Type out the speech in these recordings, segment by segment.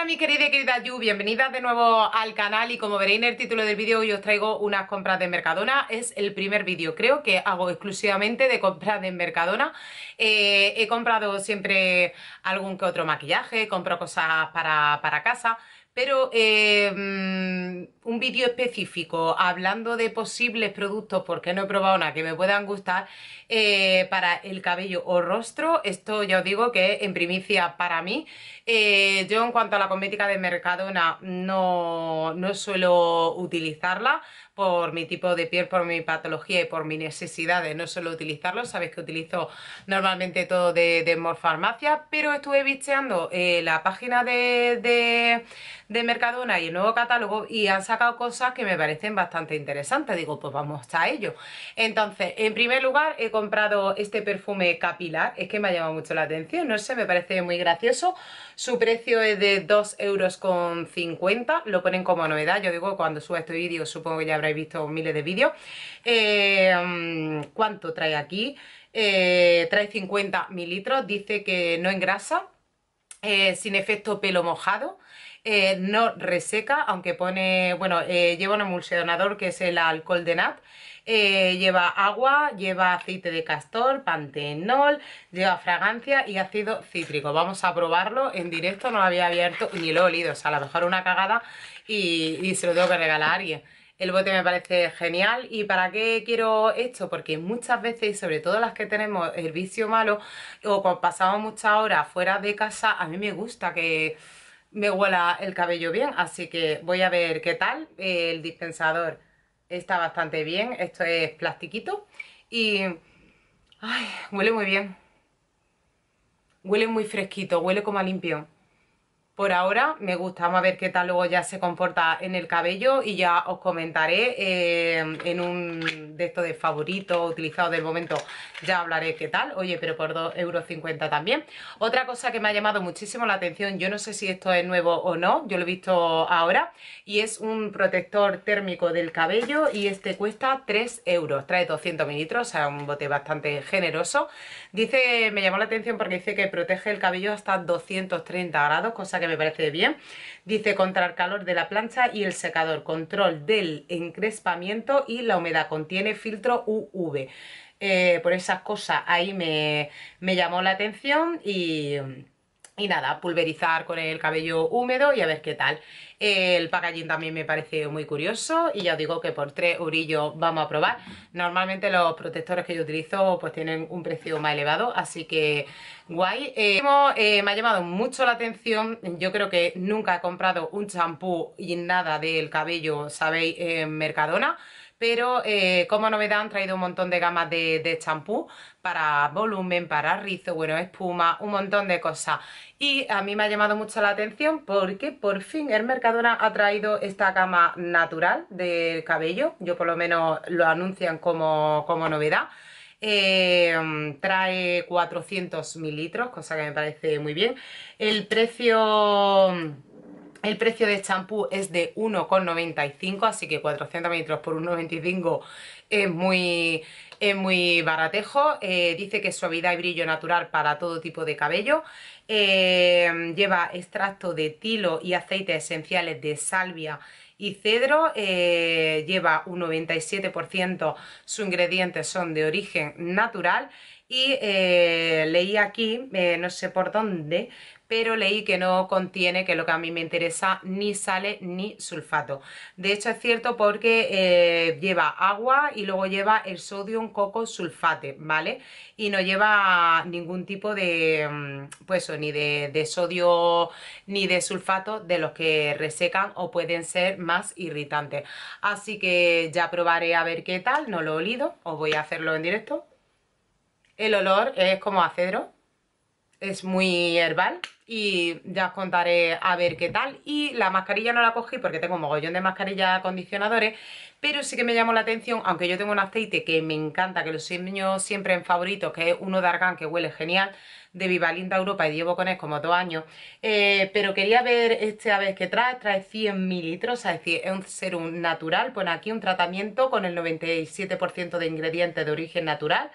Hola mi querida y querida Yu, bienvenidas de nuevo al canal y como veréis en el título del vídeo hoy os traigo unas compras de Mercadona, es el primer vídeo creo que hago exclusivamente de compras de Mercadona, eh, he comprado siempre algún que otro maquillaje, compro cosas para, casa, pero eh, mm, un vídeo específico hablando de posibles productos, porque no he probado nada, que me puedan gustar eh, para el cabello o rostro. Esto ya os digo que en primicia para mí. Eh, yo en cuanto a la cosmética de Mercadona no, suelo utilizarla por mi tipo de piel, por mi patología y por mis necesidades, no suelo utilizarlo. Sabéis que utilizo normalmente todo de, de Morfarmacia, pero estuve visteando eh, la página de, de Mercadona y el nuevo catálogo y han sacado cosas que me parecen bastante interesantes. Digo, pues vamos a ello. Entonces, en primer lugar, he comprado este perfume capilar. Es que me ha llamado mucho la atención, no sé, me parece muy gracioso. Su precio es de 2,50 euros. Lo ponen como novedad. Yo digo, cuando suba este vídeo, supongo que ya habréis visto miles de vídeos. Eh, mm, ¿Cuánto trae aquí? Eh, trae 50 mililitros. Dice que no engrasa. Eh, sin efecto pelo mojado eh, no reseca, aunque pone, bueno, eh, lleva un emulsionador que es el alcohol de nap, eh, lleva agua, lleva aceite de castor, pantenol, lleva fragancia y ácido cítrico. Vamos a probarlo en directo, no lo había abierto ni lo he olido, o sea, a lo mejor una cagada y, y se lo tengo que regalar a alguien. El bote me parece genial y ¿para qué quiero esto? Porque muchas veces, sobre todo las que tenemos el vicio malo o pasamos muchas horas fuera de casa, a mí me gusta que me huela el cabello bien, así que voy a ver qué tal. El dispensador está bastante bien, esto es plastiquito y ay, huele muy bien. Huele muy fresquito, huele como a limpio por ahora. Me gusta, vamos a ver qué tal luego ya se comporta en el cabello y ya os comentaré eh, en un de estos de utilizados del momento, ya hablaré qué tal. Oye, pero por 2,50 euros también. Otra cosa que me ha llamado muchísimo la atención, yo no sé si esto es nuevo o no, yo lo he visto ahora, y es un protector térmico del cabello y este cuesta 3 euros, trae 200 mililitros, o sea, un bote bastante generoso. Dice, me llamó la atención porque dice que protege el cabello hasta 230 grados, cosa que me parece bien. Dice contra el calor de la plancha y el secador, control del encrespamiento y la humedad. Contiene filtro UV. Eh, por esas cosas ahí me, me llamó la atención y y nada, pulverizar con el cabello húmedo y a ver qué tal. El packaging también me parece muy curioso y ya os digo que por tres eurillos vamos a probar. Normalmente los protectores que yo utilizo pues tienen un precio más elevado, así que guay. Eh, eh, me ha llamado mucho la atención, yo creo que nunca he comprado un champú y nada del cabello, sabéis, en Mercadona pero eh, como novedad han traído un montón de gamas de champú para volumen, para rizo, bueno, espuma, un montón de cosas. Y a mí me ha llamado mucho la atención porque por fin el Mercadona ha traído esta gama natural del cabello. Yo por lo menos lo anuncian como, novedad. Eh, trae 400 mililitros, cosa que me parece muy bien. El precio el precio de champú es de 1,95, así que 400 ml por 1,95 es muy, es muy baratejo. Eh, dice que es suavidad y brillo natural para todo tipo de cabello. Eh, lleva extracto de tilo y aceites esenciales de salvia y cedro. Eh, lleva un 97%, sus ingredientes son de origen natural. Y leí aquí, no sé por dónde, pero leí que no contiene, que es lo que a mí me interesa, ni sale ni sulfato. De hecho es cierto porque eh, lleva agua y luego lleva el sodium coco sulfate, ¿vale? Y no lleva ningún tipo de, mm, pues ni de, de sodio ni de sulfato de los que resecan o pueden ser más irritantes. Así que ya probaré a ver qué tal, no lo he olido, os voy a hacerlo en directo. El olor es como a cedro, es muy herbal y ya os contaré a ver qué tal. Y la mascarilla no la cogí porque tengo un mogollón de mascarillas acondicionadores, pero sí que me llamó la atención, aunque yo tengo un aceite que me encanta, que lo niños siempre en favorito que es uno de Argan que huele genial, de Viva Linda Europa y llevo con él como dos años, eh, pero quería ver este a ver que trae, trae 100 mililitros, es decir, es un serum natural, pone aquí un tratamiento con el 97% de ingredientes de origen natural,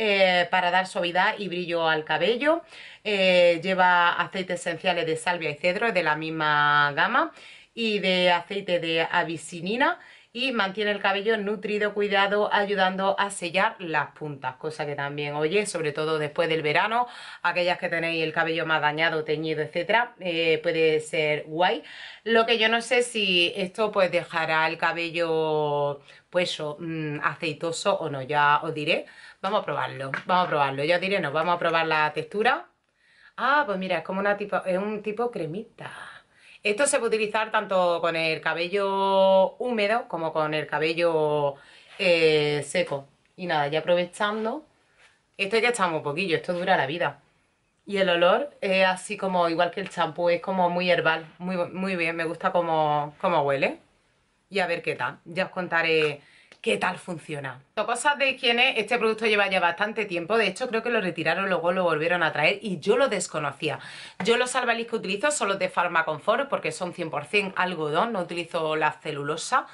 eh, para dar suavidad y brillo al cabello. Eh, lleva aceites esenciales de salvia y cedro, de la misma gama, y de aceite de avicinina y mantiene el cabello nutrido, cuidado, ayudando a sellar las puntas, cosa que también oye, sobre todo después del verano, aquellas que tenéis el cabello más dañado, teñido, etcétera, eh, puede ser guay. Lo que yo no sé si esto pues dejará el cabello pues mm, aceitoso o no, ya os diré. Vamos a probarlo, vamos a probarlo. Ya diré, nos vamos a probar la textura. Ah, pues mira, es como una tipo, es un tipo cremita. Esto se puede utilizar tanto con el cabello húmedo como con el cabello eh, seco. Y nada, ya aprovechando, esto ya está muy poquillo, esto dura la vida. Y el olor es así como, igual que el champú, es como muy herbal, muy, muy bien, me gusta como, como huele. Y a ver qué tal, ya os contaré qué tal funciona. Cosas de quienes este producto lleva ya bastante tiempo, de hecho creo que lo retiraron, luego lo volvieron a traer y yo lo desconocía. Yo los albalis que utilizo son los de Farmaconfort porque son 100% algodón, no utilizo la celulosa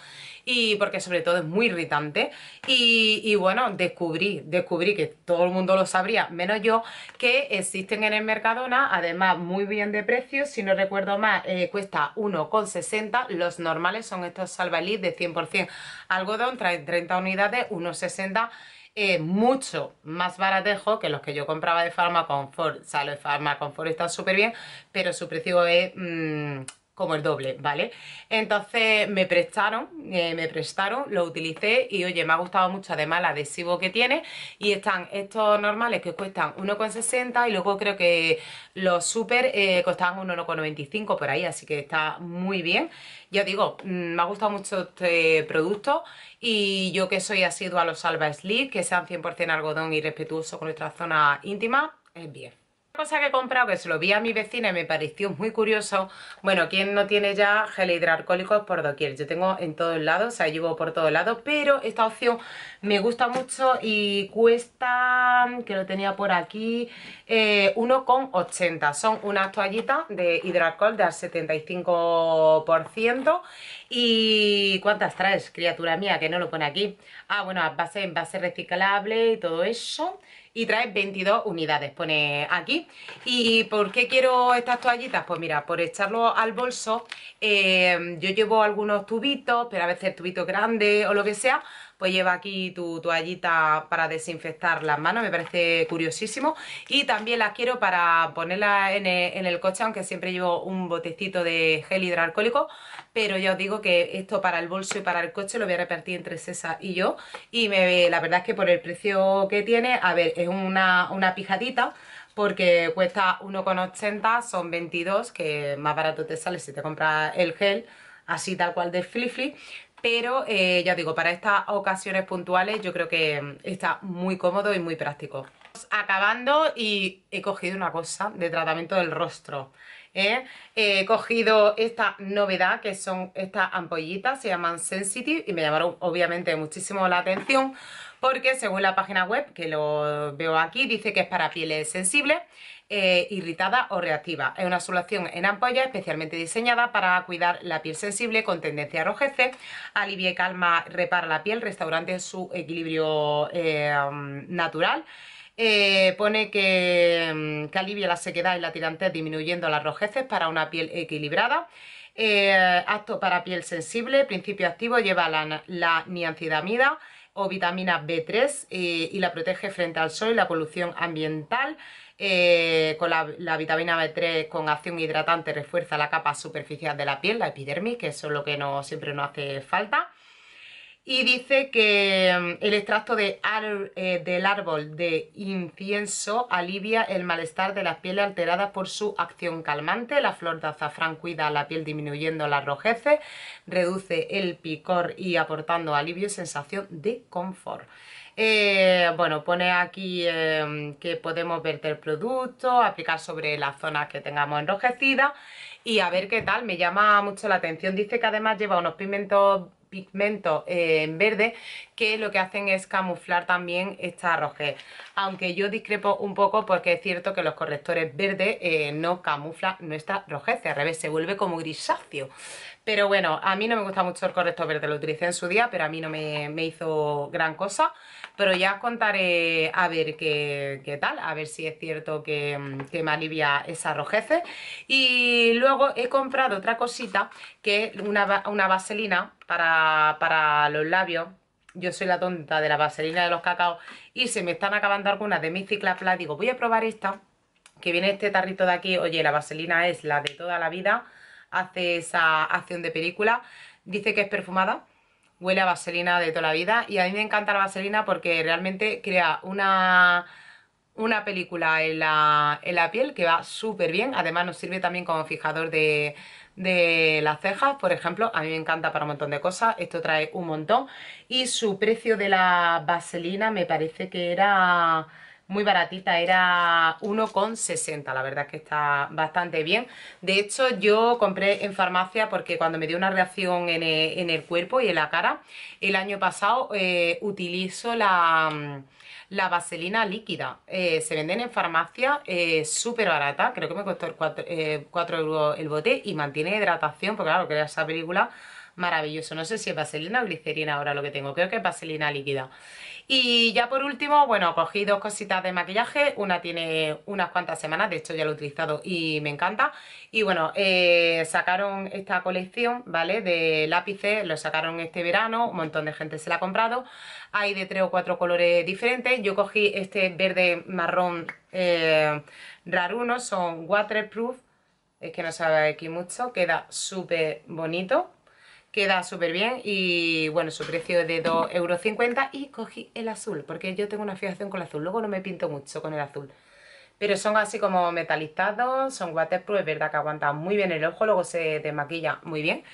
y porque sobre todo es muy irritante. Y, bueno, descubrí, descubrí que todo el mundo lo sabría, menos yo, que existen en el Mercadona, además muy bien de precio, si no recuerdo más, eh, cuesta 1,60, los normales son estos salvalid de 100% algodón, traen 30 unidades, 1,60 eh, mucho más baratejo que los que yo compraba de Pharma O sea, los de Pharma súper bien, pero su precio es mm, como el doble, ¿vale? Entonces me prestaron, eh, me prestaron, lo utilicé y oye, me ha gustado mucho además el adhesivo que tiene y están estos normales que cuestan 1,60 y luego creo que los super eh, costaban 1,95 por ahí, así que está muy bien. Ya digo, mm, me ha gustado mucho este producto y yo que soy asiduo a los salva Sleep, que sean 100% algodón y respetuoso con nuestra zona íntima, es bien cosa que he comprado, que se lo vi a mi vecina y me pareció muy curioso, bueno, ¿quién no tiene ya gel hidroalcohólico por doquier? Yo tengo en todos lados, o sea, llevo por todos lados, pero esta opción me gusta mucho y cuesta, que lo tenía por aquí, 1,80. Eh, Son unas toallitas de hidroalcohol al 75%. ¿Y cuántas traes, criatura mía? Que no lo pone aquí. Ah, bueno, base, base reciclable y todo eso y trae 22 unidades, pone aquí. ¿Y por qué quiero estas toallitas? Pues mira, por echarlo al bolso, eh, yo llevo algunos tubitos, pero a veces tubitos grandes o lo que sea, pues lleva aquí tu toallita para desinfectar las manos, me parece curiosísimo. Y también las quiero para ponerlas e, en el, coche, aunque siempre llevo un botecito de gel hidroalcohólico, pero ya os digo que esto para el bolso y para el coche lo voy a repartir entre César y yo. Y me, la verdad es que por el precio que tiene, a ver, es una, una pijadita, porque cuesta 1,80, son 22, que más barato te sale si te compras el gel, así tal cual de flip, pero eh, ya digo, para estas ocasiones puntuales yo creo que mm, está muy cómodo y muy práctico. Acabando y he cogido una cosa de tratamiento del rostro. ¿eh? Eh, he cogido esta novedad que son estas ampollitas, se llaman Sensitive y me llamaron obviamente muchísimo la atención porque según la página web, que lo veo aquí, dice que es para pieles sensibles eh, irritada o reactiva. Es una solución en ampolla especialmente diseñada para cuidar la piel sensible con tendencia a rojeces, alivia y calma, repara la piel, restaurante su equilibrio em, natural. Eh, pone em, que, alivia la sequedad y la tirantez disminuyendo las rojeces para una piel equilibrada. Eh, acto para piel sensible, principio activo, lleva la, la o vitamina B3 y la protege frente al sol y la polución ambiental. Eh, con la, vitamina B3 con acción hidratante refuerza la capa superficial de la piel, la epidermis, que eso es lo que no, siempre nos hace falta. Y dice que mm, el extracto eh, del árbol de incienso alivia el malestar de las pieles alteradas por su acción calmante. La flor de azafrán cuida la piel disminuyendo las rojeces, reduce el picor y aportando alivio y sensación de confort. Eh, bueno, pone aquí em, que podemos verter el producto, aplicar sobre las zonas que tengamos enrojecida y a ver qué tal, me llama mucho la atención. Dice que además lleva unos pigmentos eh, en verde que lo que hacen es camuflar también esta rojez. Aunque yo discrepo un poco porque es cierto que los correctores verdes eh, no camuflan nuestra rojez, al revés, se vuelve como grisáceo. Pero bueno, a mí no me gusta mucho el corrector verde, lo utilicé en su día, pero a mí no me, hizo gran cosa. Pero ya os contaré a ver qué, tal, a ver si es cierto que, que, me alivia esa rojece. Y luego he comprado otra cosita, que es una, vaselina para, para los labios, yo soy la tonta de la vaselina de los cacaos y se me están acabando algunas de mi ciclaplas, digo, voy a probar esta, que viene este tarrito de aquí, oye, la vaselina es la de toda la vida, hace esa acción de película. Dice que es perfumada, huele a vaselina de toda la vida y a mí me encanta la vaselina porque realmente crea una, una película en la, piel que va súper bien. Además nos sirve también como fijador de, de las cejas, por ejemplo, a mí me encanta para un montón de cosas, esto trae un montón y su precio de la vaselina me parece que era muy baratita, era 1,60, la verdad es que está bastante bien. De hecho, yo compré en farmacia porque cuando me dio una reacción en e, el, cuerpo y en la cara, el año pasado eh, utilizo mm, la, vaselina líquida. Eh, se venden en farmacia, eh, súper barata, creo que me costó 4, eh, euros el bote y mantiene hidratación, porque claro, que esa película maravilloso. No sé si es vaselina o glicerina ahora lo que tengo, creo que es vaselina líquida. Y ya por último, bueno, cogí dos cositas de maquillaje, una tiene unas cuantas semanas, de hecho ya lo he utilizado y me encanta. Y bueno, eh, sacaron esta colección, ¿vale? De lápices, lo sacaron este verano, un montón de gente se la ha comprado. Hay de tres o cuatro colores diferentes, yo cogí este verde marrón eh, raruno, son waterproof, es que no sabe aquí mucho, queda súper bonito queda súper bien y bueno, su precio es de 2,50 euros y cogí el azul, porque yo tengo una fijación con el azul, luego no me pinto mucho con el azul. Pero son así como metalizados, son waterproof, es verdad que aguantan muy bien el ojo, luego se desmaquilla muy bien.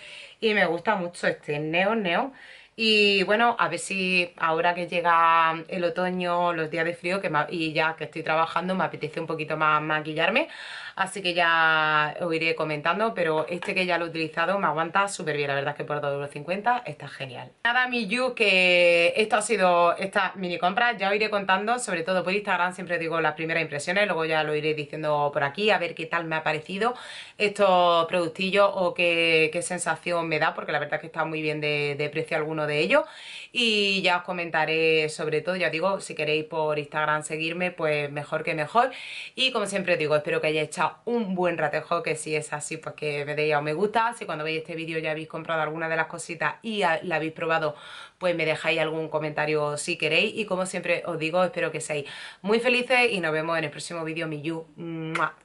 Y me gusta mucho este neon neón. Y bueno, a ver si ahora que llega el otoño, los días de frío que y ya que estoy trabajando me apetece un poquito más maquillarme. Así que ya os iré comentando, pero este que ya lo he utilizado me aguanta súper bien. La verdad es que por 2,50€ está genial. Nada, mi you, que esto ha sido esta mini compra. Ya os iré contando, sobre todo por Instagram, siempre digo las primeras impresiones. Luego ya lo iré diciendo por aquí, a ver qué tal me ha parecido estos productillos o qué, sensación me da. Porque la verdad es que está muy bien de, de precio alguno de ello y ya os comentaré sobre todo, ya digo, si queréis por Instagram seguirme, pues mejor que mejor y como siempre digo, espero que hayáis echado un buen ratejo, que si es así, pues que me deis a un me gusta, si cuando veis este vídeo ya habéis comprado alguna de las cositas y la habéis probado, pues me dejáis algún comentario si queréis y como siempre os digo, espero que seáis muy felices y nos vemos en el próximo vídeo, mi you.